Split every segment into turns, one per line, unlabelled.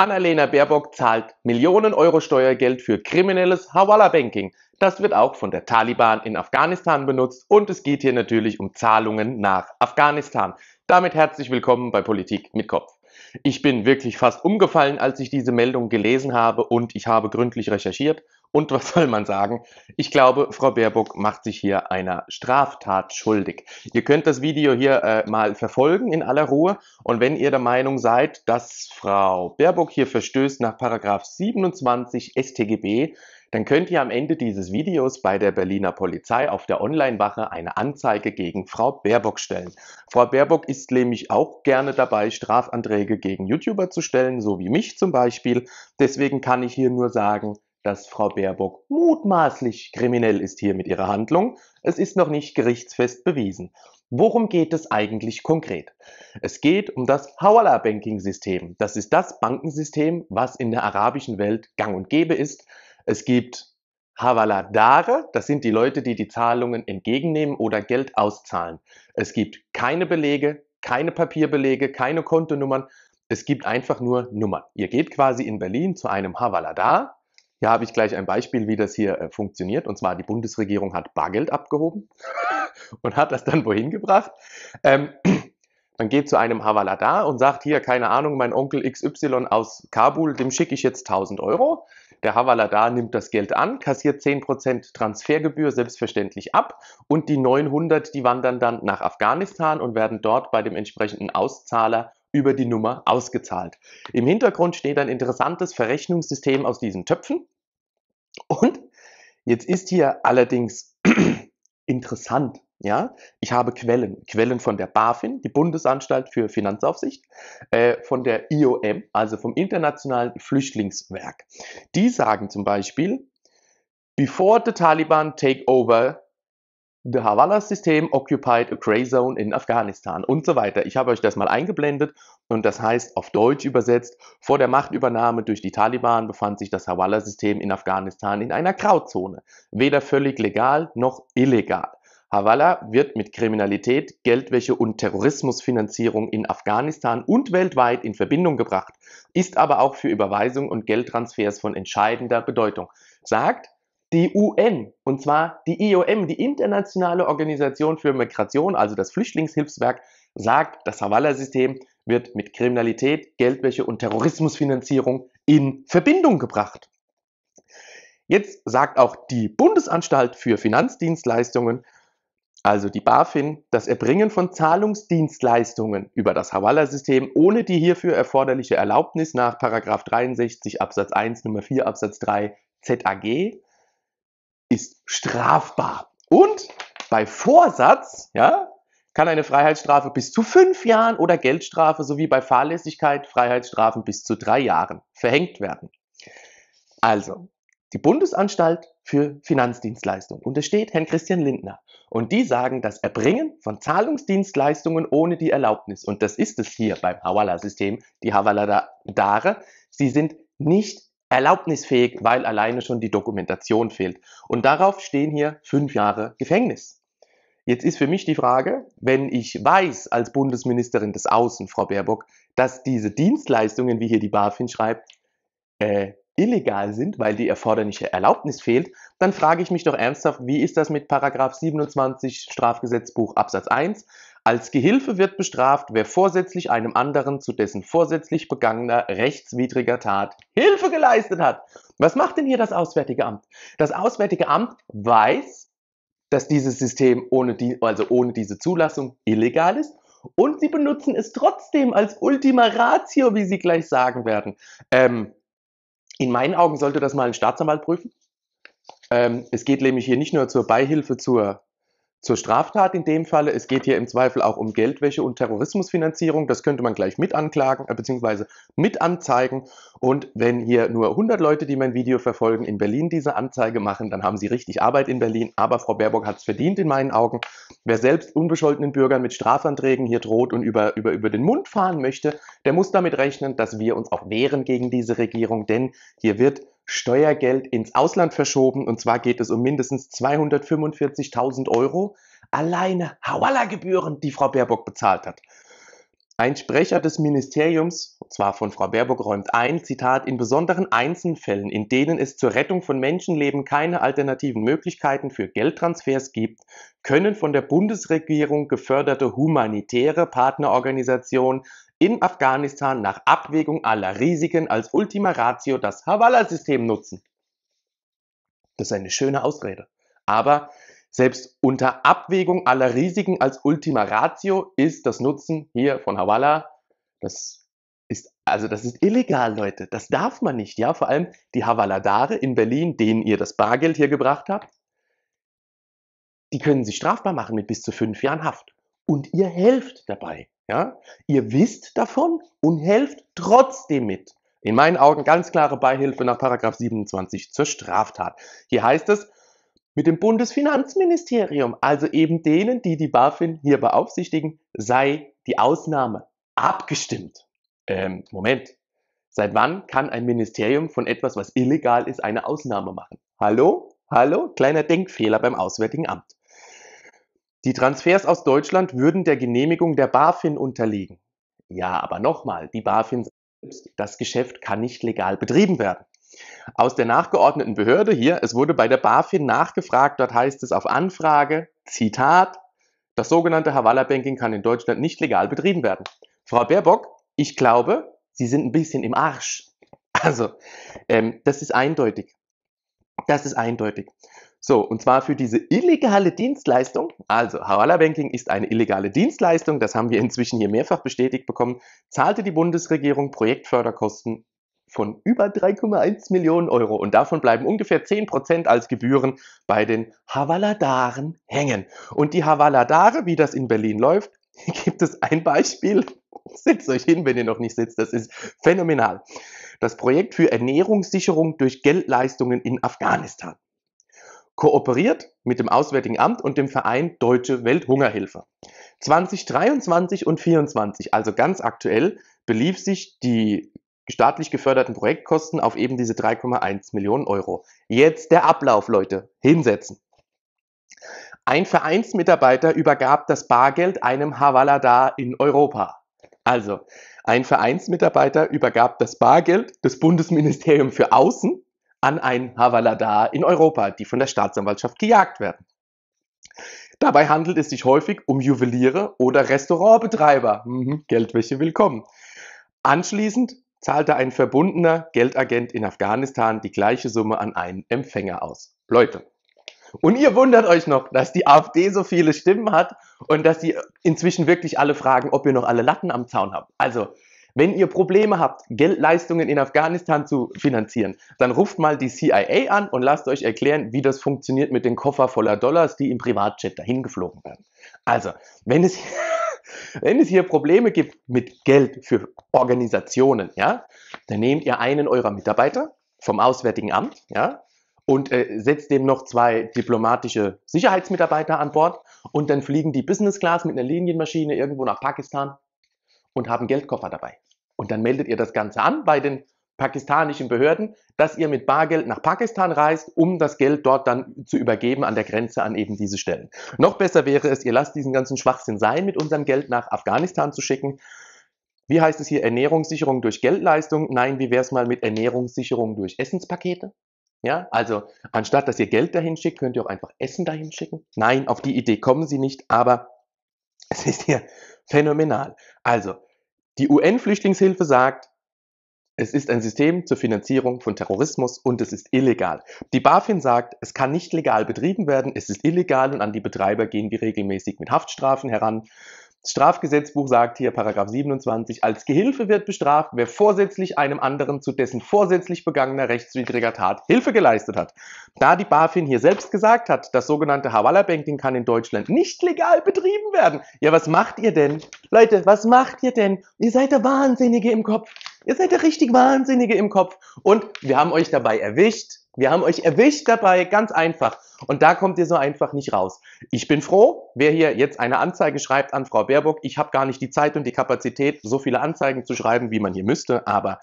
Annalena Baerbock zahlt Millionen Euro Steuergeld für kriminelles Hawala-Banking. Das wird auch von der Taliban in Afghanistan benutzt und es geht hier natürlich um Zahlungen nach Afghanistan. Damit herzlich willkommen bei Politik mit Kopf. Ich bin wirklich fast umgefallen, als ich diese Meldung gelesen habe und ich habe gründlich recherchiert und was soll man sagen? Ich glaube, Frau Baerbock macht sich hier einer Straftat schuldig. Ihr könnt das Video hier äh, mal verfolgen in aller Ruhe. Und wenn ihr der Meinung seid, dass Frau Baerbock hier verstößt nach Paragraph 27 StGB, dann könnt ihr am Ende dieses Videos bei der Berliner Polizei auf der Online-Wache eine Anzeige gegen Frau Baerbock stellen. Frau Baerbock ist nämlich auch gerne dabei, Strafanträge gegen YouTuber zu stellen, so wie mich zum Beispiel. Deswegen kann ich hier nur sagen, dass Frau Baerbock mutmaßlich kriminell ist hier mit ihrer Handlung. Es ist noch nicht gerichtsfest bewiesen. Worum geht es eigentlich konkret? Es geht um das Hawala Banking System. Das ist das Bankensystem, was in der arabischen Welt gang und gäbe ist. Es gibt Hawala Dare, das sind die Leute, die die Zahlungen entgegennehmen oder Geld auszahlen. Es gibt keine Belege, keine Papierbelege, keine Kontonummern. Es gibt einfach nur Nummern. Ihr geht quasi in Berlin zu einem Hawala Hawaladar, hier habe ich gleich ein Beispiel, wie das hier äh, funktioniert. Und zwar die Bundesregierung hat Bargeld abgehoben und hat das dann wohin gebracht. Ähm, man geht zu einem Havalada und sagt hier, keine Ahnung, mein Onkel XY aus Kabul, dem schicke ich jetzt 1000 Euro. Der Havalada nimmt das Geld an, kassiert 10% Transfergebühr selbstverständlich ab und die 900, die wandern dann nach Afghanistan und werden dort bei dem entsprechenden Auszahler über die Nummer ausgezahlt. Im Hintergrund steht ein interessantes Verrechnungssystem aus diesen Töpfen und jetzt ist hier allerdings interessant, ja, ich habe Quellen, Quellen von der BaFin, die Bundesanstalt für Finanzaufsicht, äh, von der IOM, also vom Internationalen Flüchtlingswerk. Die sagen zum Beispiel, before the Taliban take over The Havalas System occupied a gray zone in Afghanistan und so weiter. Ich habe euch das mal eingeblendet und das heißt auf Deutsch übersetzt, vor der Machtübernahme durch die Taliban befand sich das Hawala System in Afghanistan in einer Grauzone, weder völlig legal noch illegal. Hawala wird mit Kriminalität, Geldwäsche und Terrorismusfinanzierung in Afghanistan und weltweit in Verbindung gebracht, ist aber auch für Überweisung und Geldtransfers von entscheidender Bedeutung. Sagt, die UN, und zwar die IOM, die Internationale Organisation für Migration, also das Flüchtlingshilfswerk, sagt, das Havala-System wird mit Kriminalität, Geldwäsche und Terrorismusfinanzierung in Verbindung gebracht. Jetzt sagt auch die Bundesanstalt für Finanzdienstleistungen, also die BaFin, das Erbringen von Zahlungsdienstleistungen über das Havala-System ohne die hierfür erforderliche Erlaubnis nach 63 Absatz 1 Nummer 4 Absatz 3 ZAG ist strafbar. Und bei Vorsatz, ja, kann eine Freiheitsstrafe bis zu fünf Jahren oder Geldstrafe sowie bei Fahrlässigkeit Freiheitsstrafen bis zu drei Jahren verhängt werden. Also, die Bundesanstalt für Finanzdienstleistungen untersteht Herrn Christian Lindner. Und die sagen, das Erbringen von Zahlungsdienstleistungen ohne die Erlaubnis, und das ist es hier beim Hawala-System, die Hawala-Dare, sie sind nicht erlaubnisfähig, weil alleine schon die Dokumentation fehlt. Und darauf stehen hier fünf Jahre Gefängnis. Jetzt ist für mich die Frage, wenn ich weiß als Bundesministerin des Außen, Frau Baerbock, dass diese Dienstleistungen, wie hier die BaFin schreibt, äh, illegal sind, weil die erforderliche Erlaubnis fehlt, dann frage ich mich doch ernsthaft, wie ist das mit Paragraph 27 Strafgesetzbuch Absatz 1? Als Gehilfe wird bestraft, wer vorsätzlich einem anderen zu dessen vorsätzlich begangener rechtswidriger Tat Hilfe geleistet hat. Was macht denn hier das Auswärtige Amt? Das Auswärtige Amt weiß, dass dieses System ohne, die, also ohne diese Zulassung illegal ist und sie benutzen es trotzdem als Ultima Ratio, wie sie gleich sagen werden. Ähm, in meinen Augen sollte das mal ein Staatsanwalt prüfen. Ähm, es geht nämlich hier nicht nur zur Beihilfe zur zur Straftat in dem Falle. Es geht hier im Zweifel auch um Geldwäsche und Terrorismusfinanzierung. Das könnte man gleich mit anklagen äh, bzw. mit anzeigen. Und wenn hier nur 100 Leute, die mein Video verfolgen, in Berlin diese Anzeige machen, dann haben sie richtig Arbeit in Berlin. Aber Frau Baerbock hat es verdient in meinen Augen. Wer selbst unbescholtenen Bürgern mit Strafanträgen hier droht und über, über, über den Mund fahren möchte, der muss damit rechnen, dass wir uns auch wehren gegen diese Regierung. Denn hier wird Steuergeld ins Ausland verschoben. Und zwar geht es um mindestens 245.000 Euro alleine Hawala-Gebühren, die Frau Baerbock bezahlt hat. Ein Sprecher des Ministeriums, und zwar von Frau Baerbock, räumt ein, Zitat, in besonderen Einzelfällen, in denen es zur Rettung von Menschenleben keine alternativen Möglichkeiten für Geldtransfers gibt, können von der Bundesregierung geförderte humanitäre Partnerorganisationen in Afghanistan nach Abwägung aller Risiken als Ultima Ratio das Havala-System nutzen. Das ist eine schöne Ausrede. Aber selbst unter Abwägung aller Risiken als Ultima Ratio ist das Nutzen hier von Havala, das ist, also das ist illegal, Leute. Das darf man nicht, ja. Vor allem die Havaladare in Berlin, denen ihr das Bargeld hier gebracht habt, die können sich strafbar machen mit bis zu fünf Jahren Haft. Und ihr helft dabei. Ja? Ihr wisst davon und helft trotzdem mit. In meinen Augen ganz klare Beihilfe nach 27 zur Straftat. Hier heißt es, mit dem Bundesfinanzministerium, also eben denen, die die BaFin hier beaufsichtigen, sei die Ausnahme abgestimmt. Ähm, Moment, seit wann kann ein Ministerium von etwas, was illegal ist, eine Ausnahme machen? Hallo? Hallo? Kleiner Denkfehler beim Auswärtigen Amt. Die Transfers aus Deutschland würden der Genehmigung der BaFin unterliegen. Ja, aber nochmal, die BaFin selbst, das Geschäft kann nicht legal betrieben werden. Aus der nachgeordneten Behörde hier, es wurde bei der BaFin nachgefragt, dort heißt es auf Anfrage, Zitat, das sogenannte Havala Banking kann in Deutschland nicht legal betrieben werden. Frau Baerbock, ich glaube, Sie sind ein bisschen im Arsch. Also, ähm, das ist eindeutig. Das ist eindeutig. So, und zwar für diese illegale Dienstleistung. Also, Hawala Banking ist eine illegale Dienstleistung, das haben wir inzwischen hier mehrfach bestätigt bekommen, zahlte die Bundesregierung Projektförderkosten von über 3,1 Millionen Euro und davon bleiben ungefähr 10% als Gebühren bei den Havaladaren hängen. Und die Havaladare, wie das in Berlin läuft, gibt es ein Beispiel. Setzt euch hin, wenn ihr noch nicht sitzt, das ist phänomenal. Das Projekt für Ernährungssicherung durch Geldleistungen in Afghanistan kooperiert mit dem Auswärtigen Amt und dem Verein Deutsche Welthungerhilfe. 2023 und 2024, also ganz aktuell, belief sich die staatlich geförderten Projektkosten auf eben diese 3,1 Millionen Euro. Jetzt der Ablauf, Leute. Hinsetzen. Ein Vereinsmitarbeiter übergab das Bargeld einem Hawaladar in Europa. Also, ein Vereinsmitarbeiter übergab das Bargeld des Bundesministeriums für Außen an ein Havaladar in Europa, die von der Staatsanwaltschaft gejagt werden. Dabei handelt es sich häufig um Juweliere oder Restaurantbetreiber. Mhm, Geldwäsche willkommen. Anschließend zahlte ein verbundener Geldagent in Afghanistan die gleiche Summe an einen Empfänger aus. Leute. Und ihr wundert euch noch, dass die AfD so viele Stimmen hat und dass die inzwischen wirklich alle fragen, ob ihr noch alle Latten am Zaun habt. Also, wenn ihr Probleme habt, Geldleistungen in Afghanistan zu finanzieren, dann ruft mal die CIA an und lasst euch erklären, wie das funktioniert mit den Koffer voller Dollars, die im Privatjet dahin geflogen werden. Also, wenn es, wenn es hier Probleme gibt mit Geld für Organisationen, ja, dann nehmt ihr einen eurer Mitarbeiter vom Auswärtigen Amt, ja, und äh, setzt dem noch zwei diplomatische Sicherheitsmitarbeiter an Bord und dann fliegen die Business Class mit einer Linienmaschine irgendwo nach Pakistan und haben Geldkoffer dabei. Und dann meldet ihr das Ganze an bei den pakistanischen Behörden, dass ihr mit Bargeld nach Pakistan reist, um das Geld dort dann zu übergeben an der Grenze an eben diese Stellen. Noch besser wäre es, ihr lasst diesen ganzen Schwachsinn sein, mit unserem Geld nach Afghanistan zu schicken. Wie heißt es hier Ernährungssicherung durch Geldleistung? Nein, wie wäre es mal mit Ernährungssicherung durch Essenspakete? Ja, also anstatt dass ihr Geld dahin schickt, könnt ihr auch einfach Essen dahin schicken. Nein, auf die Idee kommen sie nicht, aber es ist hier Phänomenal. Also, die UN-Flüchtlingshilfe sagt, es ist ein System zur Finanzierung von Terrorismus und es ist illegal. Die BaFin sagt, es kann nicht legal betrieben werden, es ist illegal und an die Betreiber gehen wir regelmäßig mit Haftstrafen heran. Das Strafgesetzbuch sagt hier, Paragraph 27, als Gehilfe wird bestraft, wer vorsätzlich einem anderen zu dessen vorsätzlich begangener rechtswidriger Tat Hilfe geleistet hat. Da die BaFin hier selbst gesagt hat, das sogenannte Hawala-Banking kann in Deutschland nicht legal betrieben werden. Ja, was macht ihr denn? Leute, was macht ihr denn? Ihr seid der Wahnsinnige im Kopf. Ihr seid der richtig Wahnsinnige im Kopf. Und wir haben euch dabei erwischt. Wir haben euch erwischt dabei, ganz einfach. Und da kommt ihr so einfach nicht raus. Ich bin froh, wer hier jetzt eine Anzeige schreibt an Frau Baerbock. Ich habe gar nicht die Zeit und die Kapazität, so viele Anzeigen zu schreiben, wie man hier müsste, aber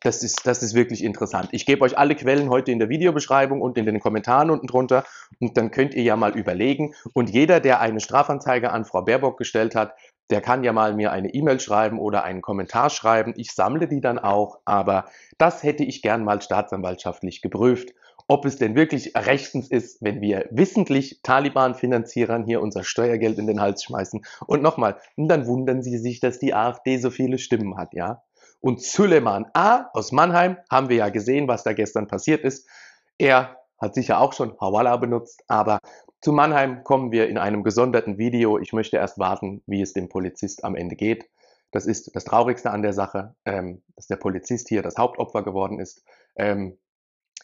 das ist, das ist wirklich interessant. Ich gebe euch alle Quellen heute in der Videobeschreibung und in den Kommentaren unten drunter und dann könnt ihr ja mal überlegen. Und jeder, der eine Strafanzeige an Frau Baerbock gestellt hat, der kann ja mal mir eine E-Mail schreiben oder einen Kommentar schreiben. Ich sammle die dann auch, aber das hätte ich gern mal staatsanwaltschaftlich geprüft ob es denn wirklich rechtens ist, wenn wir wissentlich Taliban-Finanzierern hier unser Steuergeld in den Hals schmeißen. Und nochmal, dann wundern Sie sich, dass die AfD so viele Stimmen hat, ja? Und Suleiman A. aus Mannheim, haben wir ja gesehen, was da gestern passiert ist. Er hat sicher auch schon Hawala benutzt, aber zu Mannheim kommen wir in einem gesonderten Video. Ich möchte erst warten, wie es dem Polizist am Ende geht. Das ist das Traurigste an der Sache, ähm, dass der Polizist hier das Hauptopfer geworden ist. Ähm,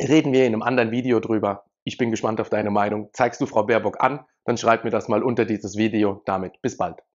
Reden wir in einem anderen Video drüber. Ich bin gespannt auf deine Meinung. Zeigst du Frau Baerbock an, dann schreib mir das mal unter dieses Video. Damit bis bald.